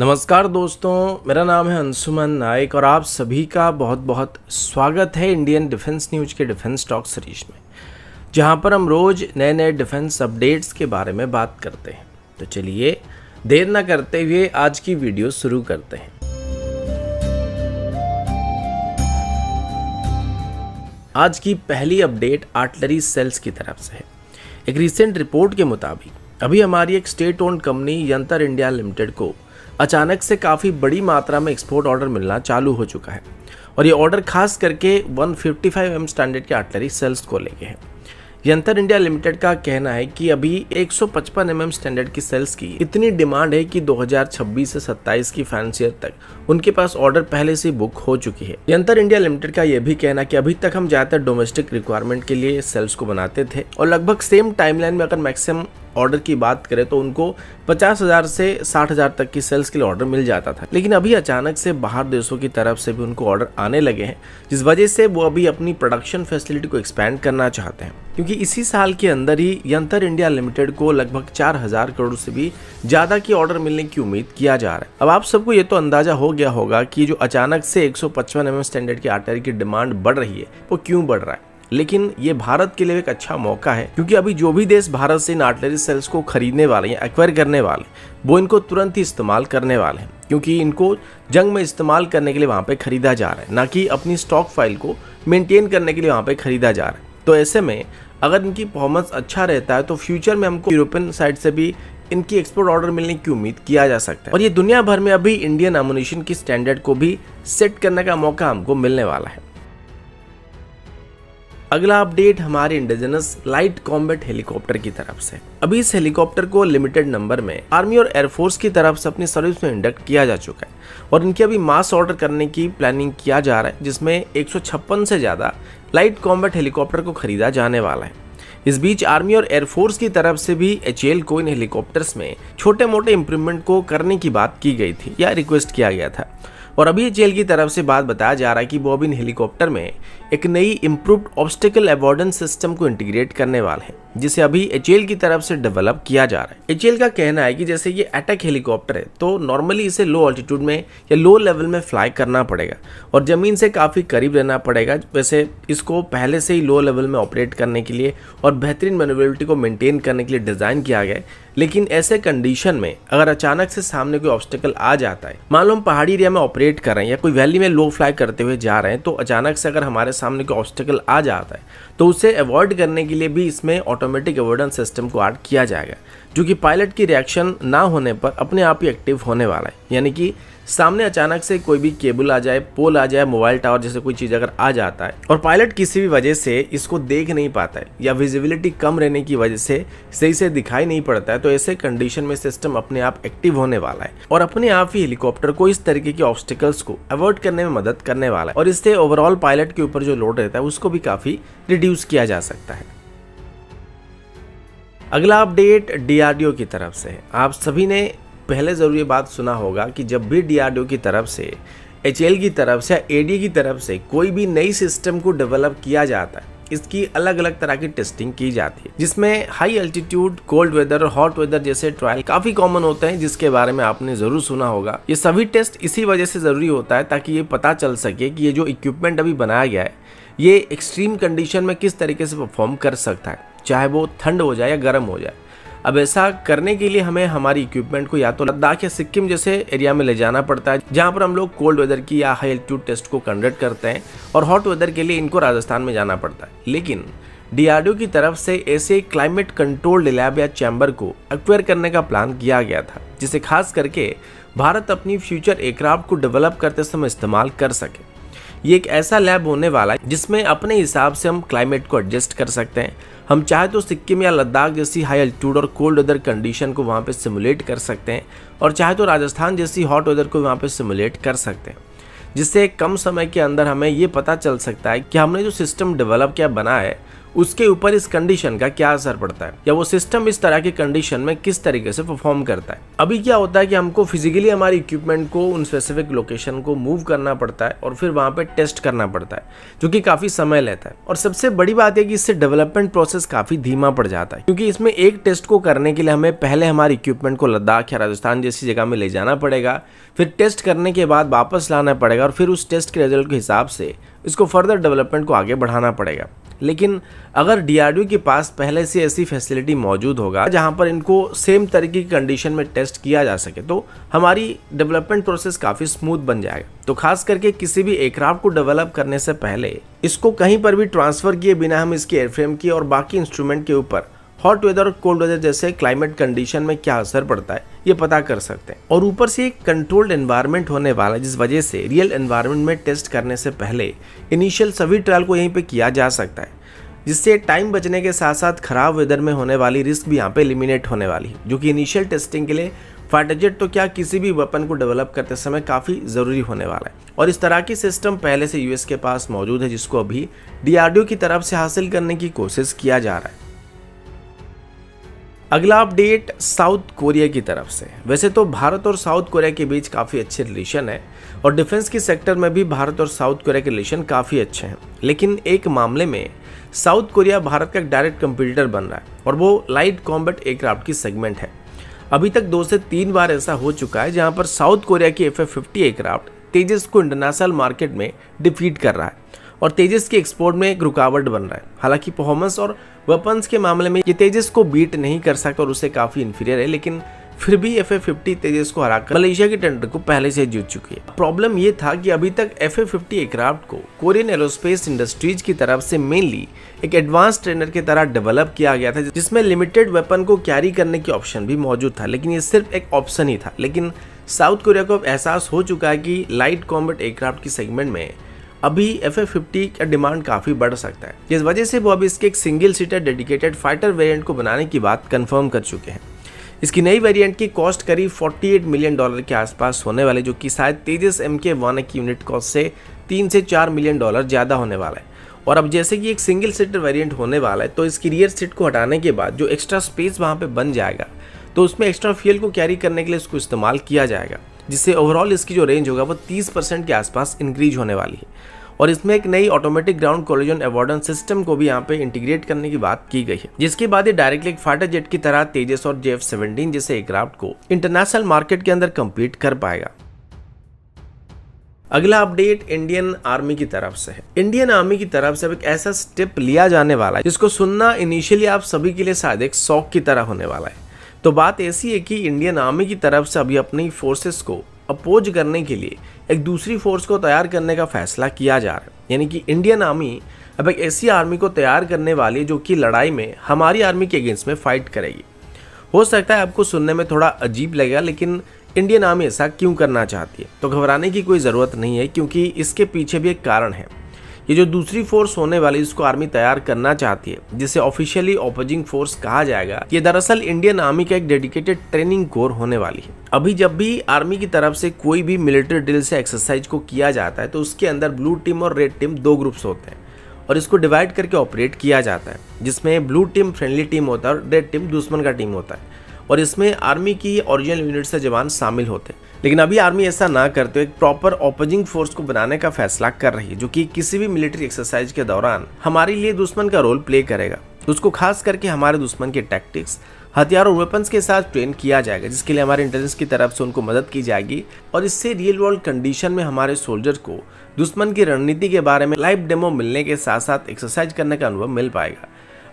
नमस्कार दोस्तों मेरा नाम है अंशुमन नायक और आप सभी का बहुत बहुत स्वागत है इंडियन डिफेंस न्यूज के डिफेंस टॉक सीरीज में जहां पर हम रोज नए नए डिफेंस अपडेट्स के बारे में बात करते हैं तो चलिए देर ना करते हुए आज की वीडियो शुरू करते हैं आज की पहली अपडेट आर्टलरी सेल्स की तरफ से है एक रिसेंट रिपोर्ट के मुताबिक अभी हमारी एक state owned company Yantra India Limited को अचानक से काफ़ी बड़ी मात्रा में एक्सपोर्ट ऑर्डर मिलना चालू हो चुका है और ये ऑर्डर खास करके 155 फिफ्टी एम स्टैंडर्ड के आर्टलरी सेल्स को लेके हैं यंतर इंडिया लिमिटेड का कहना है कि अभी 155 एम स्टैंडर्ड की सेल्स की इतनी डिमांड है कि 2026 से 27 की फाइनेंशियर तक उनके पास ऑर्डर पहले से बुक हो चुकी है यंतर इंडिया लिमिटेड का यह भी कहना कि अभी तक हम ज़्यादातर डोमेस्टिक रिक्वायरमेंट के लिए सेल्स को बनाते थे और लगभग सेम टाइमलाइन में अगर मैक्सिमम ऑर्डर की बात करें तो उनको पचास हज़ार से साठ हज़ार तक की सेल्स के लिए ऑर्डर मिल जाता था लेकिन अभी अचानक से बाहर देशों की तरफ से भी उनको ऑर्डर आने लगे हैं जिस वजह से वो अभी अपनी प्रोडक्शन फैसिलिटी को एक्सपैंड करना चाहते हैं क्योंकि इसी साल के अंदर ही यंतर इंडिया लिमिटेड को लगभग चार हजार करोड़ से भी ज्यादा की ऑर्डर मिलने की उम्मीद किया जा रहा है अब आप सबको ये तो अंदाजा हो गया होगा कि जो अचानक से एक सौ एम स्टैंडर्ड के आटे की डिमांड बढ़ रही है वो क्यों बढ़ रहा है लेकिन ये भारत के लिए एक अच्छा मौका है क्योंकि अभी जो भी देश भारत से इन आर्टिलरी सेल्स को खरीदने वाले या एक्वायर करने वाले वो इनको तुरंत ही इस्तेमाल करने वाले हैं क्योंकि इनको जंग में इस्तेमाल करने के लिए वहाँ पे खरीदा जा रहा है ना कि अपनी स्टॉक फाइल को मेनटेन करने के लिए वहाँ पे खरीदा जा रहा है तो ऐसे में अगर इनकी परफॉर्मेंस अच्छा रहता है तो फ्यूचर में हमको यूरोपियन साइड से भी इनकी एक्सपोर्ट ऑर्डर मिलने की उम्मीद किया जा सकता है और ये दुनिया भर में अभी इंडियन एमोनेशन की स्टैंडर्ड को भी सेट करने का मौका हमको मिलने वाला है अगला अपडेट हमारे इंडिजिनस लाइट कॉम्बेट हेलीकॉप्टर की तरफ से अभी इस हेलीकॉप्टर को लिमिटेड नंबर में आर्मी और एयरफोर्स की तरफ से अपनी सर्विस में इंडक्ट किया जा चुका है और इनकी अभी मास ऑर्डर करने की प्लानिंग किया जा रहा है जिसमें एक से ज़्यादा लाइट कॉम्बेट हेलीकॉप्टर को खरीदा जाने वाला है इस बीच आर्मी और एयरफोर्स की तरफ से भी एच एल को इन हेलीकॉप्टर्स में छोटे मोटे इम्प्रूवमेंट को करने की बात की गई थी या रिक्वेस्ट किया गया था और अभी जेल की तरफ से बात बताया जा रहा है कि बॉबिन हेलीकॉप्टर में एक नई इम्प्रूव्ड ऑब्स्टिकल एवॉर्डेंस सिस्टम को इंटीग्रेट करने वाले हैं जिसे अभी एचएल की तरफ से डेवलप किया जा रहा है एचएल का कहना है कि जैसे ये अटैक हेलीकॉप्टर है तो नॉर्मली इसे लो ऑल्टीट्यूड में या लो लेवल में फ्लाई करना पड़ेगा और ज़मीन से काफ़ी करीब रहना पड़ेगा वैसे इसको पहले से ही लो लेवल में ऑपरेट करने के लिए और बेहतरीन मेनोबिलिटी को मेनटेन करने के लिए डिज़ाइन किया गया है लेकिन ऐसे कंडीशन में अगर अचानक से सामने कोई ऑब्स्टिकल आ जाता है मान लो हम पहाड़ी एरिया में ऑपरेट कर रहे हैं या कोई वैली में लो फ्लाई करते हुए जा रहे हैं तो अचानक से अगर हमारे सामने कोई ऑब्स्टिकल आ जाता है तो उसे अवॉइड करने के लिए भी इसमें ऑटोमेटिक अवॉर्डेंस सिस्टम को ऐड किया जाएगा जो कि पायलट की रिएक्शन ना होने पर अपने आप ही एक्टिव होने वाला है यानी कि सामने अचानक से कोई भी केबल आ जाए पोल आ जाए मोबाइल टावर जैसे कोई चीज़ अगर आ जाता है और पायलट किसी भी वजह से इसको देख नहीं पाता है या विजिबिलिटी कम रहने की वजह से सही से दिखाई नहीं पड़ता है तो ऐसे कंडीशन में सिस्टम अपने आप एक्टिव होने वाला है और अपने आप ही हेलीकॉप्टर को इस तरीके के ऑब्स्टिकल्स को अवॉइड करने में मदद करने वाला है और इससे ओवरऑल पायलट के ऊपर जो लोड रहता है उसको भी काफ़ी रिड्यूस किया जा सकता है अगला अपडेट डीआरडीओ की तरफ से है आप सभी ने पहले ज़रूर ये बात सुना होगा कि जब भी डी की तरफ से एच की तरफ से या ए की तरफ से कोई भी नई सिस्टम को डेवलप किया जाता है इसकी अलग अलग तरह की टेस्टिंग की जाती है जिसमें हाई अल्टीट्यूड कोल्ड वेदर और हॉट वेदर जैसे ट्रायल काफी कॉमन होते हैं जिसके बारे में आपने जरूर सुना होगा ये सभी टेस्ट इसी वजह से जरूरी होता है ताकि ये पता चल सके कि ये जो इक्विपमेंट अभी बनाया गया है ये एक्सट्रीम कंडीशन में किस तरीके से परफॉर्म कर सकता है चाहे वो ठंड हो जाए या गर्म हो जाए अब ऐसा करने के लिए हमें हमारी इक्विपमेंट को या तो लद्दाख या सिक्किम जैसे एरिया में ले जाना पड़ता है जहाँ पर हम लोग कोल्ड वेदर की या हाई एल्टीट्यूड टेस्ट को कंडक्ट करते हैं और हॉट वेदर के लिए इनको राजस्थान में जाना पड़ता है लेकिन डीआरडीओ की तरफ से ऐसे क्लाइमेट कंट्रोल्ड लैब या चैम्बर को एक्वायर करने का प्लान किया गया था जिसे खास करके भारत अपनी फ्यूचर एयरक्राफ्ट को डेवलप करते समय इस्तेमाल कर सके ये एक ऐसा लैब होने वाला है जिसमें अपने हिसाब से हम क्लाइमेट को एडजस्ट कर सकते हैं हम चाहे तो सिक्किम या लद्दाख जैसी हाई अल्टीट्यूड और कोल्ड वेदर कंडीशन को वहाँ पर सिमुलेट कर सकते हैं और चाहे तो राजस्थान जैसी हॉट वेदर को वहाँ पर सिमुलेट कर सकते हैं जिससे कम समय के अंदर हमें ये पता चल सकता है कि हमने जो सिस्टम डेवलप किया बना है उसके ऊपर इस कंडीशन का क्या असर पड़ता है या वो सिस्टम इस तरह की कंडीशन में किस तरीके से परफॉर्म करता है अभी क्या होता है कि हमको फिजिकली हमारी इक्विपमेंट को उन स्पेसिफिक लोकेशन को मूव करना पड़ता है और फिर वहाँ पे टेस्ट करना पड़ता है जो कि काफ़ी समय लेता है और सबसे बड़ी बात है कि इससे डेवलपमेंट प्रोसेस काफ़ी धीमा पड़ जाता है क्योंकि इसमें एक टेस्ट को करने के लिए हमें पहले हमारे इक्विपमेंट को लद्दाख या राजस्थान जैसी जगह में ले जाना पड़ेगा फिर टेस्ट करने के बाद वापस लाना पड़ेगा और फिर उस टेस्ट के रिजल्ट के हिसाब से इसको फर्दर डेवलपमेंट को आगे बढ़ाना पड़ेगा लेकिन अगर डीआरडीओ के पास पहले से ऐसी फैसिलिटी मौजूद होगा जहां पर इनको सेम तरीके की कंडीशन में टेस्ट किया जा सके तो हमारी डेवलपमेंट प्रोसेस काफ़ी स्मूथ बन जाएगा तो खास करके किसी भी एयरक्राफ्ट को डेवलप करने से पहले इसको कहीं पर भी ट्रांसफ़र किए बिना हम इसके एयरफ्रेम की और बाकी इंस्ट्रूमेंट के ऊपर हॉट वेदर और कोल्ड वेदर जैसे क्लाइमेट कंडीशन में क्या असर पड़ता है ये पता कर सकते हैं और ऊपर से एक कंट्रोल्ड एनवायरनमेंट होने वाला है जिस वजह से रियल एनवायरनमेंट में टेस्ट करने से पहले इनिशियल सभी ट्रायल को यहीं पे किया जा सकता है जिससे टाइम बचने के साथ साथ खराब वेदर में होने वाली रिस्क भी यहाँ पे एलिमिनेट होने वाली है जो कि इनिशियल टेस्टिंग के लिए फाइटजेट तो क्या किसी भी वेपन को डेवलप करते समय काफ़ी ज़रूरी होने वाला है और इस तरह की सिस्टम पहले से यूएस के पास मौजूद है जिसको अभी डीआरडीओ की तरफ से हासिल करने की कोशिश किया जा रहा है अगला अपडेट साउथ कोरिया की तरफ से वैसे तो भारत और साउथ कोरिया के बीच काफ़ी अच्छे रिलेशन है और डिफेंस के सेक्टर में भी भारत और साउथ कोरिया के रिलेशन काफ़ी अच्छे हैं लेकिन एक मामले में साउथ कोरिया भारत का एक डायरेक्ट कंप्यूटर बन रहा है और वो लाइट कॉम्बैट एयरक्राफ्ट की सेगमेंट है अभी तक दो से तीन बार ऐसा हो चुका है जहाँ पर साउथ कोरिया की F F fifty aircraft Tejas को इंटरनेशनल मार्केट में डिफीट कर रहा है और तेजस के एक्सपोर्ट में एक रुकावट बन रहा है हालांकि परफॉर्मेंस और वेपन्स के मामले में ये तेजस को बीट नहीं कर सकता और उससे काफी इन्फीरियर है लेकिन फिर भी एफ फिफ्टी तेजस को हराकर मलेशिया के टेंडर को पहले से जीत चुकी है प्रॉब्लम ये था कि अभी तक एफ फिफ्टी एयरक्राफ्ट को कोरियन एरोस्पेस इंडस्ट्रीज की तरफ से मेनली एक एडवांस ट्रेनर की तरह डेवलप किया गया था जिसमें लिमिटेड वेपन को कैरी करने की ऑप्शन भी मौजूद था लेकिन ये सिर्फ एक ऑप्शन ही था लेकिन साउथ कोरिया को अब एहसास हो चुका है कि लाइट कॉम्बेट एयरक्राफ्ट की सेगमेंट में अभी एफ एफ फिफ्टी का डिमांड काफ़ी बढ़ सकता है जिस वजह से वो अभी इसके एक single seater dedicated fighter variant को बनाने की बात कंफर्म कर चुके हैं इसकी नई वेरिएंट की कॉस्ट करीब 48 मिलियन डॉलर के आसपास होने वाले जो कि शायद तेजस एम के वन की यूनिट कॉस्ट से तीन से चार मिलियन डॉलर ज़्यादा होने वाला है और अब जैसे कि एक सिंगल सीटर वेरिएंट होने वाला है तो इसकी रियर सीट को हटाने के बाद जो एक्स्ट्रा स्पेस वहाँ पर बन जाएगा तो उसमें एक्स्ट्रा फ्यूल को कैरी करने के लिए इसको इस्तेमाल किया जाएगा जिससे ओवरऑल इसकी जो रेंज होगा वो 30 परसेंट के आसपास इंक्रीज होने वाली है और इसमें एक नई ऑटोमेटिक ग्राउंड कोलिजन एवॉर्डन सिस्टम को भी यहाँ पे इंटीग्रेट करने की बात की गई है जिसके बाद ये डायरेक्टली एक फाइटर जेट की तरह तेजस और जेफ 17 जैसे एयरक्राफ्ट को इंटरनेशनल मार्केट के अंदर कम्पीट कर पाएगा अगला अपडेट इंडियन आर्मी की तरफ से है इंडियन आर्मी की तरफ से अब एक ऐसा स्टेप लिया जाने वाला है जिसको सुनना इनिशियली आप सभी के लिए शायद एक शौक की तरह होने वाला है तो बात ऐसी है कि इंडियन आर्मी की तरफ से अभी अपनी फोर्सेस को अपोज करने के लिए एक दूसरी फोर्स को तैयार करने का फैसला किया जा रहा है यानी कि इंडियन आर्मी अब एक ऐसी आर्मी को तैयार करने वाली जो कि लड़ाई में हमारी आर्मी के अगेंस्ट में फाइट करेगी हो सकता है आपको सुनने में थोड़ा अजीब लगेगा लेकिन इंडियन आर्मी ऐसा क्यों करना चाहती है तो घबराने की कोई ज़रूरत नहीं है क्योंकि इसके पीछे भी एक कारण है ये जो दूसरी फोर्स होने वाली इसको आर्मी तैयार करना चाहती है जिसे ऑफिशियली ऑपोजिंग फोर्स कहा जाएगा ये दरअसल इंडियन आर्मी का एक डेडिकेटेड ट्रेनिंग कोर होने वाली है अभी जब भी आर्मी की तरफ से कोई भी मिलिट्री ड्रिल से एक्सरसाइज को किया जाता है तो उसके अंदर ब्लू टीम और रेड टीम दो ग्रुप्स होते हैं और इसको डिवाइड करके ऑपरेट किया जाता है जिसमें ब्लू टीम फ्रेंडली टीम होता है और रेड टीम दुश्मन का टीम होता है और इसमें आर्मी की ओरिजिनल यूनिट से जवान शामिल होते लेकिन अभी आर्मी ऐसा ना करते हुए एक प्रॉपर ओपोजिंग फोर्स को बनाने का फैसला कर रही है जो कि किसी भी मिलिट्री एक्सरसाइज के दौरान हमारे लिए दुश्मन का रोल प्ले करेगा उसको खास करके हमारे दुश्मन के टैक्टिक्स हथियार और वेपन्स के साथ ट्रेन किया जाएगा जिसके लिए हमारे इंटेलिजेंस की तरफ से उनको मदद की जाएगी और इससे रियल वर्ल्ड कंडीशन में हमारे सोल्जर को दुश्मन की रणनीति के बारे में लाइव डेमो मिलने के साथ साथ एक्सरसाइज करने का अनुभव मिल पाएगा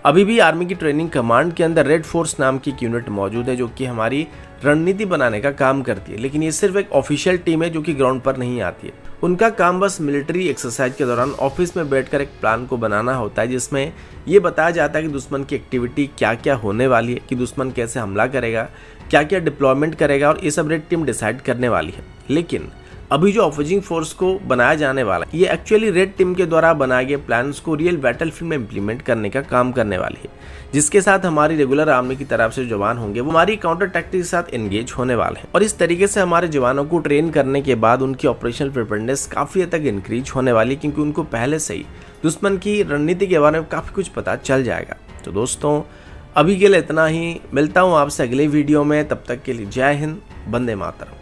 अभी भी आर्मी की ट्रेनिंग कमांड के अंदर रेड फोर्स नाम की एक यूनिट मौजूद है जो कि हमारी रणनीति बनाने का काम करती है लेकिन ये सिर्फ एक ऑफिशियल टीम है जो कि ग्राउंड पर नहीं आती है उनका काम बस मिलिट्री एक्सरसाइज के दौरान ऑफिस में बैठकर एक प्लान को बनाना होता है जिसमें ये बताया जाता है कि दुश्मन की एक्टिविटी क्या क्या होने वाली है कि दुश्मन कैसे हमला करेगा क्या क्या डिप्लॉयमेंट करेगा और ये सब रेड टीम डिसाइड करने वाली है लेकिन अभी जो अपोजिंग फोर्स को बनाया जाने वाला है ये एक्चुअली रेड टीम के द्वारा बनाए गए प्लान को रियल बैटल फील्ड में इम्प्लीमेंट करने का काम करने वाली है जिसके साथ हमारी रेगुलर आर्मी की तरफ से जवान होंगे वो हमारी काउंटर टैक्टिक के साथ एंगेज होने वाले हैं और इस तरीके से हमारे जवानों को ट्रेन करने के बाद उनकी ऑपरेशनल प्रिपेयरनेस काफी हद तक इंक्रीज होने वाली है क्योंकि उनको पहले से ही दुश्मन की रणनीति के बारे में काफी कुछ पता चल जाएगा तो दोस्तों अभी के लिए इतना ही मिलता हूँ आपसे अगले वीडियो में तब तक के लिए जय हिंद बंदे मातरम